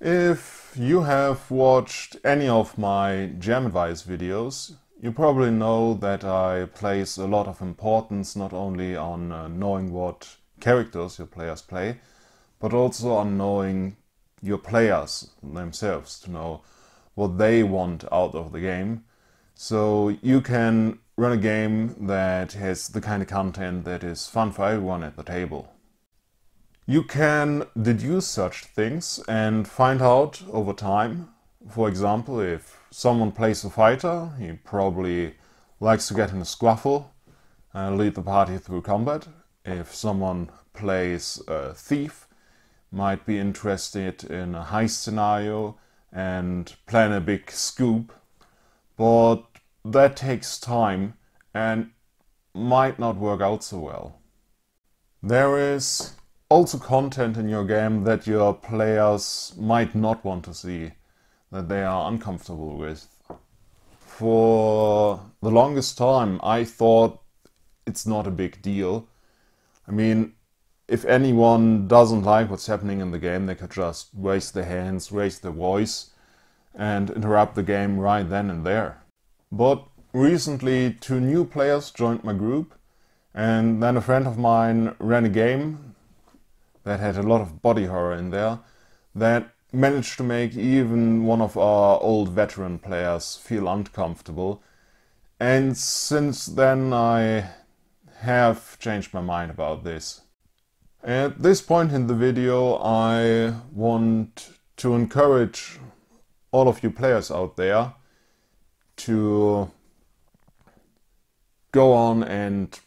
If you have watched any of my jam advice videos, you probably know that I place a lot of importance not only on uh, knowing what characters your players play, but also on knowing your players themselves, to know what they want out of the game. So you can run a game that has the kind of content that is fun for everyone at the table. You can deduce such things and find out over time. For example, if someone plays a fighter, he probably likes to get in a squabble and lead the party through combat. If someone plays a thief, might be interested in a heist scenario and plan a big scoop, but that takes time and might not work out so well. There is also content in your game that your players might not want to see, that they are uncomfortable with. For the longest time, I thought it's not a big deal. I mean, if anyone doesn't like what's happening in the game, they could just raise their hands, raise their voice, and interrupt the game right then and there. But recently, two new players joined my group, and then a friend of mine ran a game that had a lot of body horror in there that managed to make even one of our old veteran players feel uncomfortable. And since then, I have changed my mind about this. At this point in the video, I want to encourage all of you players out there to go on and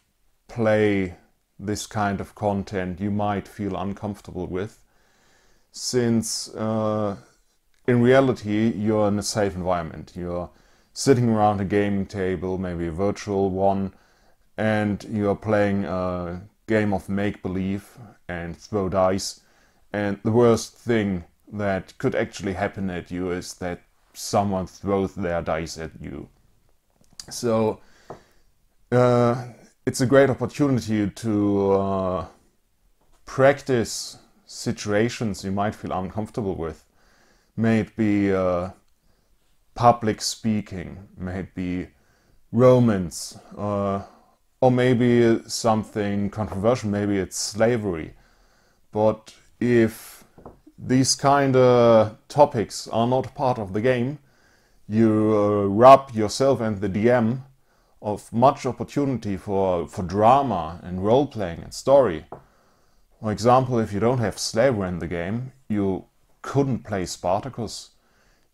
play this kind of content you might feel uncomfortable with, since uh, in reality you're in a safe environment. You're sitting around a gaming table, maybe a virtual one, and you're playing a game of make believe and throw dice. And the worst thing that could actually happen at you is that someone throws their dice at you. So, uh, it's a great opportunity to uh, practice situations you might feel uncomfortable with. May it be uh, public speaking, may it be romance, uh, or maybe something controversial, maybe it's slavery. But if these kind of topics are not part of the game, you uh, rub yourself and the DM of much opportunity for, for drama and role playing and story. For example, if you don't have slavery in the game, you couldn't play Spartacus.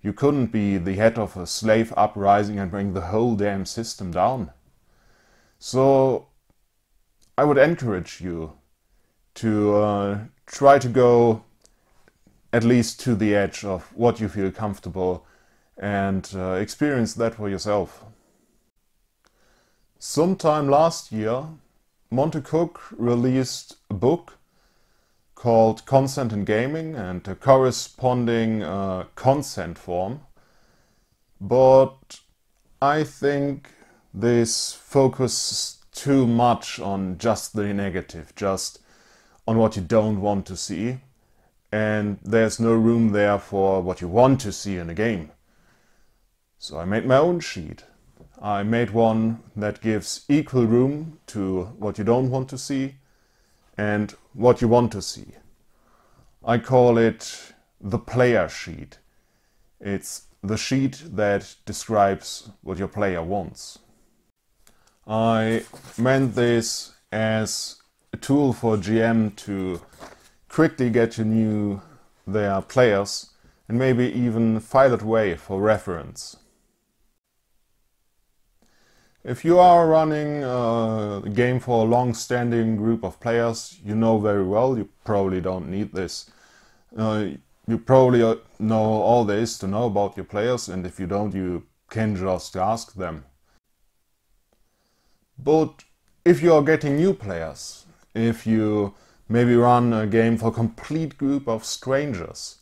You couldn't be the head of a slave uprising and bring the whole damn system down. So I would encourage you to uh, try to go at least to the edge of what you feel comfortable and uh, experience that for yourself. Sometime last year, Monte Cook released a book called Consent in Gaming and a corresponding uh, consent form. But I think this focuses too much on just the negative, just on what you don't want to see. And there's no room there for what you want to see in a game. So I made my own sheet. I made one that gives equal room to what you don't want to see and what you want to see. I call it the player sheet. It's the sheet that describes what your player wants. I meant this as a tool for GM to quickly get to know their players and maybe even file it away for reference. If you are running a uh, game for a long-standing group of players, you know very well you probably don't need this. Uh, you probably uh, know all there is to know about your players and if you don't you can just ask them. But if you are getting new players, if you maybe run a game for a complete group of strangers,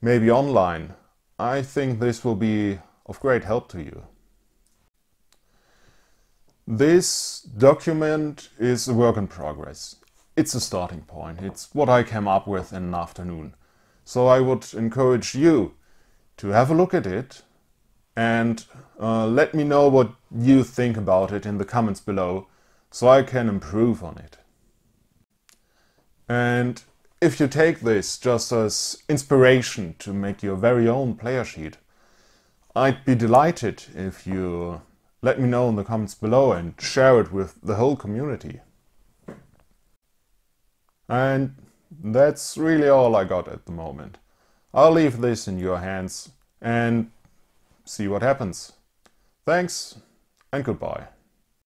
maybe online, I think this will be of great help to you. This document is a work in progress. It's a starting point. It's what I came up with in an afternoon. So I would encourage you to have a look at it and uh, let me know what you think about it in the comments below so I can improve on it. And if you take this just as inspiration to make your very own player sheet, I'd be delighted if you let me know in the comments below and share it with the whole community. And that's really all I got at the moment. I'll leave this in your hands and see what happens. Thanks and goodbye.